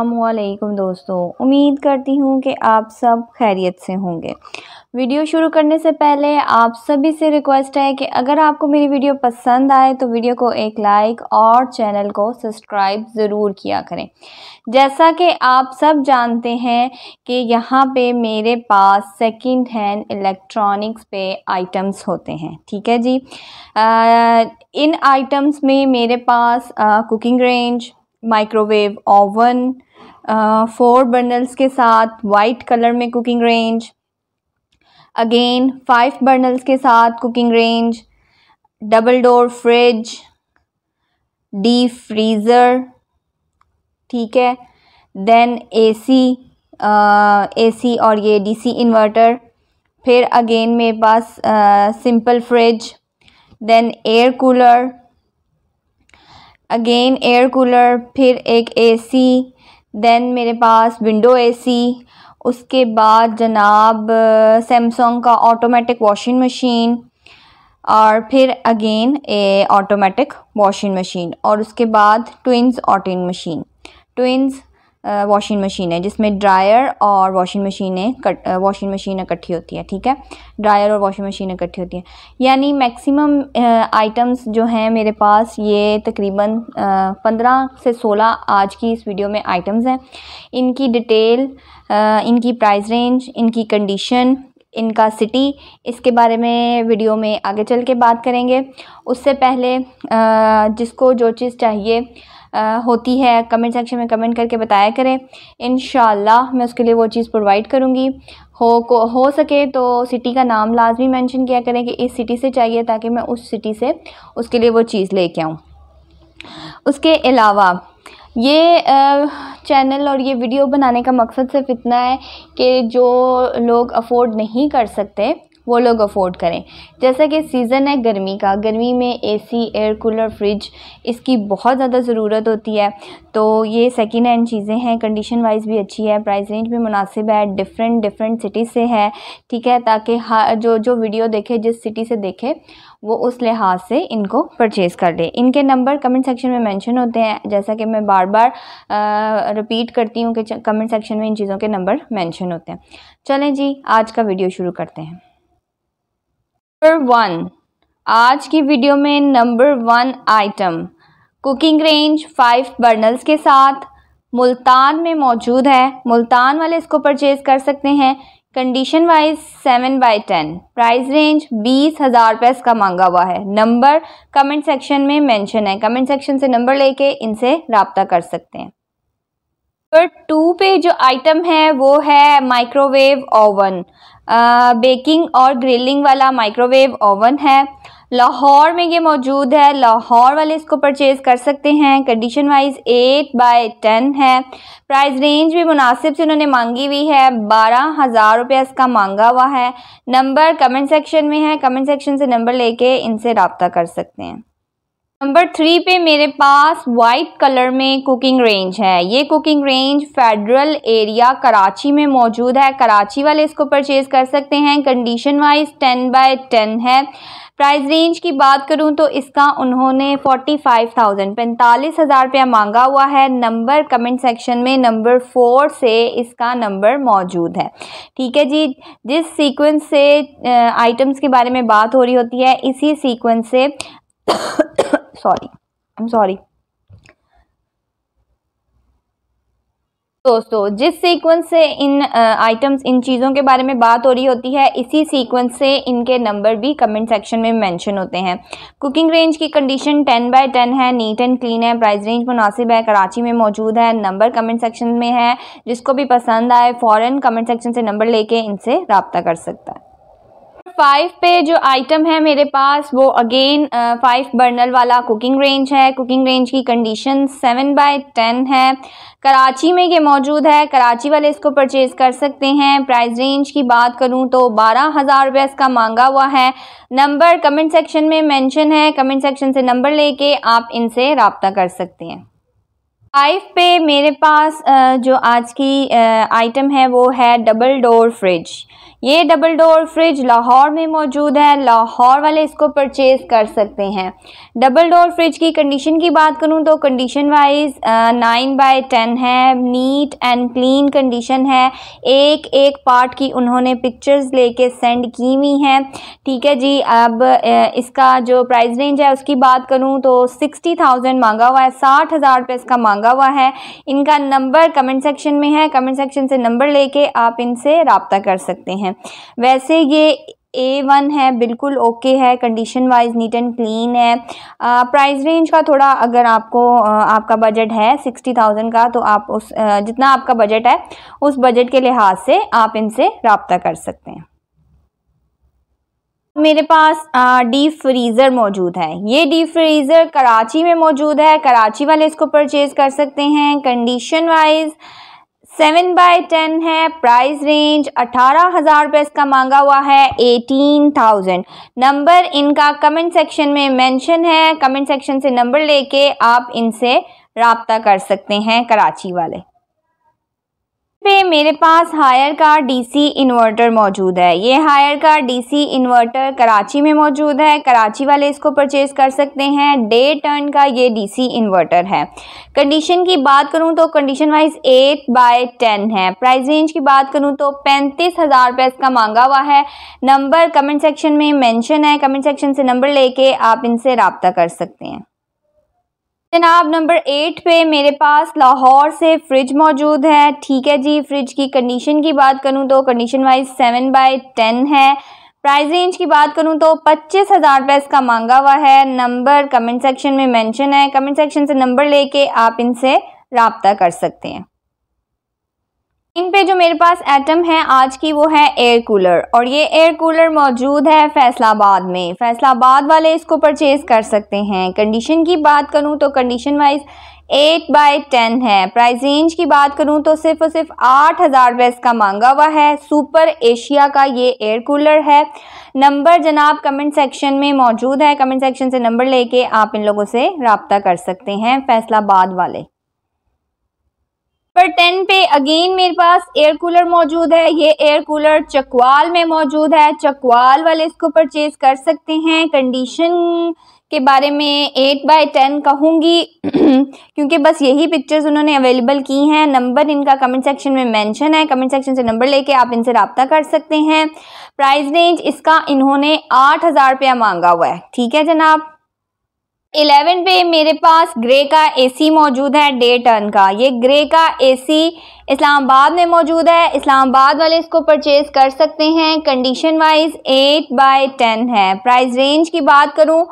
अल्लाम दोस्तों उम्मीद करती हूँ कि आप सब खैरियत से होंगे वीडियो शुरू करने से पहले आप सभी से रिक्वेस्ट है कि अगर आपको मेरी वीडियो पसंद आए तो वीडियो को एक लाइक और चैनल को सब्सक्राइब ज़रूर किया करें जैसा कि आप सब जानते हैं कि यहाँ पे मेरे पास सेकंड हैंड इलेक्ट्रॉनिक्स पे आइटम्स होते हैं ठीक है जी आ, इन आइटम्स में मेरे पास cooking range microwave oven four burners के साथ वाइट कलर में cooking range again five burners के साथ cooking range double door fridge deep freezer ठीक है देन एसी एसी और ये डीसी इन्वर्टर फिर अगेन मेरे पास simple fridge then air cooler again air cooler फिर एक एसी देन मेरे पास विंडो एसी उसके बाद जनाब सैमसंग का ऑटोमेटिक वॉशिंग मशीन और फिर again a automatic washing machine और उसके बाद ट्विंस ऑटिंग मशीन ट्विंस वॉशिंग मशीन है जिसमें ड्रायर और वॉशिंग मशीनें कट वॉशिंग मशीन इकट्ठी होती है ठीक है ड्रायर और वॉशिंग मशीन इकट्ठी होती है यानी मैक्सिमम आइटम्स जो हैं मेरे पास ये तकरीबन पंद्रह से सोलह आज की इस वीडियो में आइटम्स हैं इनकी डिटेल इनकी प्राइस रेंज इनकी कंडीशन इनका सिटी इसके बारे में वीडियो में आगे चल के बात करेंगे उससे पहले जिसको जो चीज़ चाहिए होती है कमेंट सेक्शन में कमेंट करके बताया करें इन मैं उसके लिए वो चीज़ प्रोवाइड करूँगी हो को हो सके तो सिटी का नाम लाजमी मेंशन किया करें कि इस सिटी से चाहिए ताकि मैं उस सिटी से उसके लिए वो चीज़ लेके आऊँ उसके अलावा ये चैनल और ये वीडियो बनाने का मकसद सिर्फ इतना है कि जो लोग अफोर्ड नहीं कर सकते वो लोग अफोर्ड करें जैसा कि सीज़न है गर्मी का गर्मी में एसी एयर कूलर फ्रिज इसकी बहुत ज़्यादा ज़रूरत होती है तो ये सेकेंड हैंड चीज़ें हैं कंडीशन वाइज भी अच्छी है प्राइस रेंज भी मुनासिब है डिफरेंट डिफरेंट सिटी से है ठीक है ताकि हर जो जो वीडियो देखे जिस सिटी से देखे वो उस लिहाज से इनको परचेज़ कर ले इनके नंबर कमेंट सेक्शन में मेंशन होते हैं जैसा कि मैं बार बार रिपीट करती हूँ कि कमेंट सेक्शन में इन चीज़ों के नंबर मेंशन होते हैं चलें जी आज का वीडियो शुरू करते हैं नंबर वन आज की वीडियो में number one item cooking range five burners के साथ मुल्तान में मौजूद है मुल्तान वाले इसको परचेज़ कर सकते हैं condition wise seven by ten price range बीस हज़ार रुपये इसका मांगा हुआ है नंबर कमेंट सेक्शन में मेंशन है कमेंट सेक्शन से नंबर लेके इनसे रबता कर सकते हैं नंबर टू पे जो आइटम है वो है माइक्रोवेव ओवन बेकिंग और ग्रिलिंग वाला माइक्रोवेव ओवन है लाहौर में ये मौजूद है लाहौर वाले इसको परचेज़ कर सकते हैं condition wise eight by ten है प्राइस रेंज भी मुनासिब से उन्होंने मांगी हुई है बारह हज़ार रुपया इसका मांगा हुआ है नंबर कमेंट सेक्शन में है कमेंट सेक्शन से नंबर लेके इनसे रबता कर सकते हैं नंबर थ्री पे मेरे पास वाइट कलर में कुकिंग रेंज है ये cooking range federal area Karachi में मौजूद है कराची वाले इसको परचेज़ कर सकते हैं condition wise ten by ten है प्राइस रेंज की बात करूं तो इसका उन्होंने फोर्टी फाइव थाउजेंड पैंतालीस हज़ार रुपया मांगा हुआ है नंबर कमेंट सेक्शन में नंबर फोर से इसका नंबर मौजूद है ठीक है जी जिस सीक्वेंस से आइटम्स के बारे में बात हो रही होती है इसी सीक्वेंस से सॉरी आई एम सॉरी दोस्तों जिस सीक्वेंस से इन आइटम्स uh, इन चीज़ों के बारे में बात हो रही होती है इसी सीक्वेंस से इनके नंबर भी कमेंट सेक्शन में मेंशन होते हैं कुकिंग रेंज की कंडीशन 10 बाय 10 है नीट एंड क्लीन है प्राइस रेंज मुनासिब है कराची में मौजूद है नंबर कमेंट सेक्शन में है जिसको भी पसंद आए फ़ौरन कमेंट सेक्शन से नंबर लेके इनसे रबता कर सकता है फाइव पे जो आइटम है मेरे पास वो अगेन फाइव बर्नल वाला कुकिंग रेंज है कुकिंग रेंज की कंडीशन सेवन बाय टेन है कराची में ये मौजूद है कराची वाले इसको परचेज़ कर सकते हैं प्राइस रेंज की बात करूँ तो बारह हज़ार रुपये इसका मांगा हुआ है नंबर कमेंट सेक्शन में मेंशन है कमेंट सेक्शन से नंबर लेके आप इनसे रबता कर सकते हैं फाइव पे मेरे पास जो आज की आइटम है वो है डबल डोर फ्रिज ये डबल डोर फ्रिज लाहौर में मौजूद है लाहौर वाले इसको परचेज़ कर सकते हैं डबल डोर फ्रिज की कंडीशन की बात करूँ तो condition wise nine by ten है नीट एंड क्लीन कंडीशन है एक एक पार्ट की उन्होंने पिक्चर्स लेके सेंड की हुई हैं ठीक है जी अब इसका जो प्राइस रेंज है उसकी बात करूँ तो सिक्सटी थाउजेंड मांगा हुआ है साठ हज़ार रुपये इसका मांगा मांगा हुआ है इनका नंबर कमेंट सेक्शन में है कमेंट सेक्शन से नंबर लेके आप इनसे रबता कर सकते हैं वैसे ये ए वन है बिल्कुल ओके है condition wise neat and clean है प्राइस रेंज का थोड़ा अगर आपको आ, आपका बजट है सिक्सटी थाउजेंड का तो आप उस आ, जितना आपका बजट है उस बजट के लिहाज से आप इनसे रबता कर सकते हैं मेरे पास डीप फ्रीज़र मौजूद है ये डीप फ्रीज़र कराची में मौजूद है कराची वाले इसको परचेज़ कर सकते हैं condition wise seven by ten है प्राइस रेंज अठारह हज़ार रुपये इसका मांगा हुआ है एटीन थाउजेंड नंबर इनका कमेंट सेक्शन में मेंशन है कमेंट सेक्शन से नंबर लेके आप इनसे रबता कर सकते हैं कराची वाले पे मेरे पास हायर का डीसी इन्वर्टर मौजूद है ये हायर का डीसी इन्वर्टर कराची में मौजूद है कराची वाले इसको परचेज़ कर सकते हैं डे टर्न का ये डीसी इन्वर्टर है कंडीशन की बात करूँ तो condition wise eight by ten है प्राइस रेंज की बात करूँ तो पैंतीस हज़ार रुपये इसका मांगा हुआ है नंबर कमेंट सेक्शन में मैंशन है कमेंट सेक्शन से नंबर लेके आप इनसे रबता कर सकते हैं जनाब नंबर एट पे मेरे पास लाहौर से फ्रिज मौजूद है ठीक है जी फ्रिज की कंडीशन की बात करूँ तो condition wise seven by ten है प्राइस रेंज की बात करूँ तो पच्चीस हज़ार रुपये इसका मांगा हुआ है नंबर कमेंट सेक्शन में मेंशन है कमेंट सेक्शन से नंबर लेके आप इनसे रबता कर सकते हैं स्क्रीन पे जो मेरे पास एटम है आज की वो है एयर कूलर और ये एयर कूलर मौजूद है फैसलाबाद में फैसलाबाद वाले इसको परचेज़ कर सकते हैं कंडीशन की बात करूँ तो condition wise eight by ten है प्राइस रेंज की बात करूँ तो सिर्फ और सिर्फ आठ हज़ार रुपये इसका मांगा हुआ है सुपर एशिया का ये एयर कूलर है नंबर जनाब कमेंट सेक्शन में मौजूद है कमेंट सेक्शन से नंबर लेके आप इन लोगों से रबता कर सकते हैं फैसलाबाद वाले नंबर टेन पे अगेन मेरे पास एयर कूलर मौजूद है ये एयर कूलर चकवाल में मौजूद है चकवाल वाले इसको परचेज कर सकते हैं कंडीशन के बारे में एट बाय टेन कहूँगी क्योंकि बस यही पिक्चर्स उन्होंने अवेलेबल की हैं नंबर इनका कमेंट सेक्शन में मेंशन है कमेंट सेक्शन से नंबर लेके आप इनसे रबता कर सकते हैं प्राइस रेंज इसका इन्होंने आठ हज़ार रुपया मांगा हुआ है ठीक है जनाब 11 पे मेरे पास ग्रे का एसी मौजूद है डे टर्न का ये ग्रे का एसी इस्लामाबाद में मौजूद है इस्लामाबाद वाले इसको परचेज़ कर सकते हैं condition wise eight by ten है प्राइस रेंज की बात करूं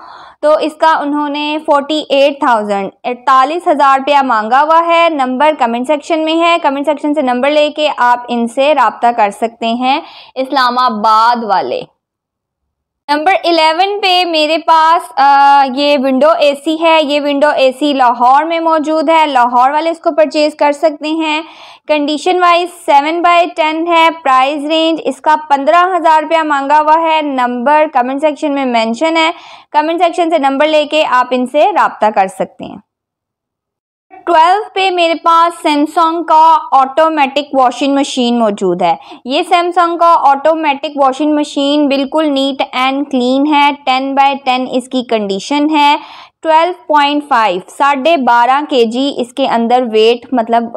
तो इसका उन्होंने फोर्टी एट थाउजेंड अड़तालीस हज़ार रुपया मांगा हुआ है नंबर कमेंट सेक्शन में है कमेंट सेक्शन से नंबर लेके आप इनसे रबता कर सकते हैं इस्लामाबाद वाले नंबर इलेवन पे मेरे पास आ, ये विंडो एसी है ये विंडो एसी लाहौर में मौजूद है लाहौर वाले इसको परचेज कर सकते हैं condition wise seven by ten है प्राइस रेंज इसका पंद्रह हज़ार रुपया मांगा हुआ है नंबर कमेंट सेक्शन में मेंशन है कमेंट सेक्शन से नंबर लेके आप इनसे रबता कर सकते हैं ट्वेल्व पे मेरे पास सैमसंग का ऑटोमेटिक वॉशिंग मशीन मौजूद है ये सैमसंग का ऑटोमेटिक वॉशिंग मशीन बिल्कुल नीट एंड क्लीन है टेन बाय टेन इसकी कंडीशन है 12.5 साढ़े बारह के जी इसके अंदर वेट मतलब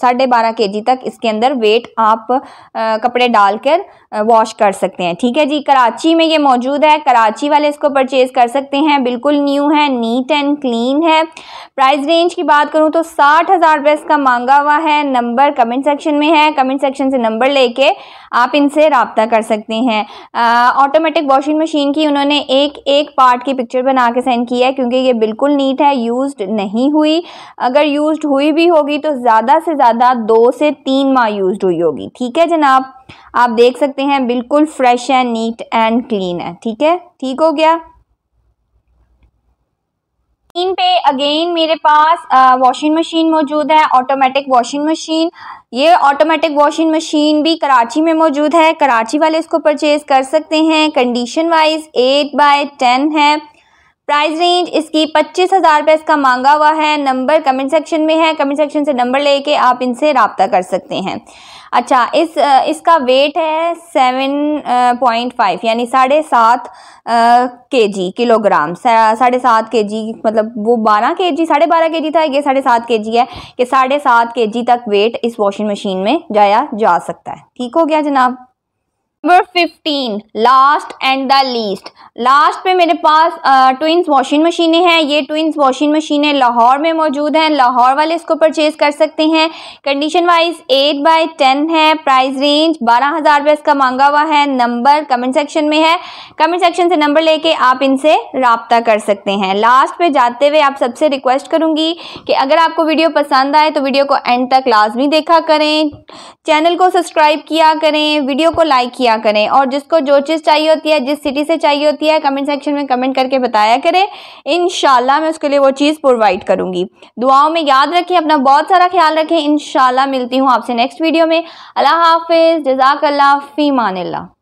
साढ़े बारह के जी तक इसके अंदर वेट आप आ, कपड़े डालकर वॉश कर सकते हैं ठीक है जी कराची में ये मौजूद है कराची वाले इसको परचेज़ कर सकते हैं बिल्कुल न्यू है नीट एंड क्लीन है प्राइस रेंज की बात करूँ तो साठ हज़ार रुपये इसका मांगा हुआ है नंबर कमेंट सेक्शन में है कमेंट सेक्शन से नंबर लेके आप इनसे रबता कर सकते हैं ऑटोमेटिक वॉशिंग मशीन की उन्होंने एक एक पार्ट की पिक्चर बना के सेंड की है क्योंकि ये बिल्कुल नीट है यूज नहीं हुई अगर यूज हुई भी होगी तो ज़्यादा से ज़्यादा दो से तीन माह यूज हुई होगी ठीक है जनाब आप देख सकते हैं बिल्कुल फ्रेश है नीट एंड क्लीन है ठीक है ठीक हो गया स्क्रीन पे अगेन मेरे पास वॉशिंग uh, मशीन मौजूद है ऑटोमेटिक वॉशिंग मशीन ये ऑटोमेटिक वॉशिंग मशीन भी कराची में मौजूद है कराची वाले इसको परचेज कर सकते हैं condition wise eight by ten है प्राइस रेंज इसकी पच्चीस हज़ार रुपये इसका मांगा हुआ है नंबर कमेंट सेक्शन में है कमेंट सेक्शन से नंबर लेके आप इनसे रबता कर सकते हैं अच्छा इस इसका वेट है सेवन पॉइंट फाइव यानी साढ़े सात के जी किलोग्राम साढ़े सात के जी मतलब वो बारह के जी साढ़े बारह के जी था ये साढ़े सात के जी है कि साढ़े सात के जी तक वेट इस वॉशिंग मशीन में जाया जा सकता है ठीक हो गया जनाब number fifteen last and the least last में मेरे पास ट्विंस वॉशिंग मशीनें हैं ये ट्विंस वॉशिंग मशीनें लाहौर में मौजूद हैं लाहौर वाले इसको परचेज कर सकते हैं condition wise eight by ten है प्राइस रेंज बारह हज़ार रुपये इसका मांगा हुआ है नंबर कमेंट सेक्शन में है कमेंट सेक्शन से नंबर लेके आप इनसे रबता कर सकते हैं लास्ट पे जाते हुए आप सबसे रिक्वेस्ट करूँगी कि अगर आपको वीडियो पसंद आए तो वीडियो को एंड तक लाजमी देखा करें चैनल को सब्सक्राइब किया करें वीडियो को लाइक किया क्या करें और जिसको जो चीज़ चाहिए होती है जिस सिटी से चाहिए होती है कमेंट सेक्शन में कमेंट करके बताया करें इन मैं उसके लिए वो चीज़ प्रोवाइड करूँगी दुआओं में याद रखें अपना बहुत सारा ख्याल रखें इन मिलती हूँ आपसे नेक्स्ट वीडियो में अल्लाह हाफिज़ जजाकल्ला फ़ी मान